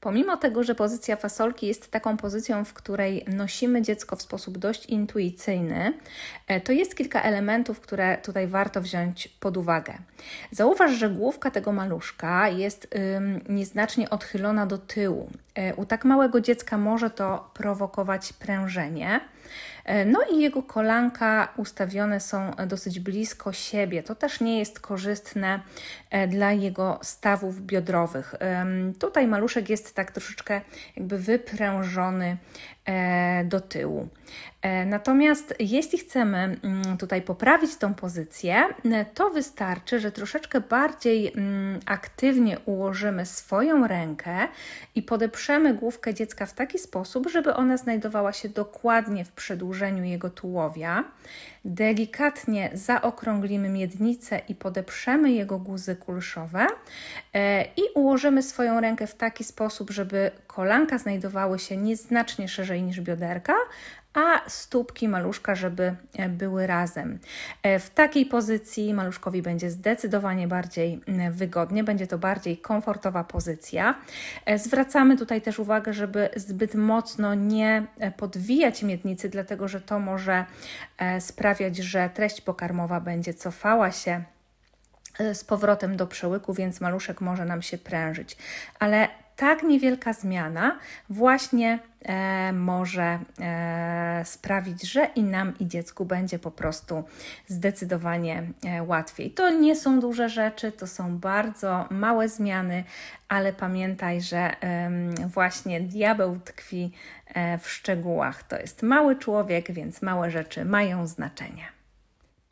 Pomimo tego, że pozycja fasolki jest taką pozycją, w której nosimy dziecko w sposób dość intuicyjny, e, to jest kilka elementów, które tutaj warto wziąć pod uwagę. Zauważ, że główka tego maluszka jest ym, nieznacznie odchylona do tyłu. E, u tak małego dziecka może to prowokować prężenie. E, no i jego kolanka ustawione są dosyć blisko siebie. To też nie jest korzystne e, dla jego stawów biodrowych. Tutaj maluszek jest tak troszeczkę jakby wyprężony e, do tyłu. Natomiast jeśli chcemy mm, tutaj poprawić tą pozycję, to wystarczy, że troszeczkę bardziej mm, aktywnie ułożymy swoją rękę i podeprzemy główkę dziecka w taki sposób, żeby ona znajdowała się dokładnie w przedłużeniu położeniu jego tułowia. Delikatnie zaokrąglimy miednicę i podeprzemy jego guzy kulszowe e, i ułożymy swoją rękę w taki sposób, żeby kolanka znajdowały się nieznacznie szerzej niż bioderka, a stópki maluszka, żeby e, były razem. E, w takiej pozycji maluszkowi będzie zdecydowanie bardziej e, wygodnie, będzie to bardziej komfortowa pozycja. Zwracamy tutaj też uwagę, żeby zbyt mocno nie podwijać miednicy, dlatego że to może sprawiać, że treść pokarmowa będzie cofała się z powrotem do przełyku, więc maluszek może nam się prężyć. Ale tak niewielka zmiana właśnie e, może e, sprawić, że i nam, i dziecku będzie po prostu zdecydowanie e, łatwiej. To nie są duże rzeczy, to są bardzo małe zmiany, ale pamiętaj, że właśnie diabeł tkwi e, w szczegółach. To jest mały człowiek, więc małe rzeczy mają znaczenie.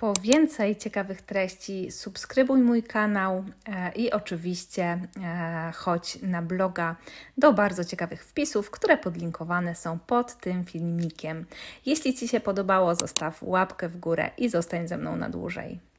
Po więcej ciekawych treści subskrybuj mój kanał e, i oczywiście e, chodź na bloga do bardzo ciekawych wpisów, które podlinkowane są pod tym filmikiem. Jeśli Ci się podobało, zostaw łapkę w górę i zostań ze mną na dłużej.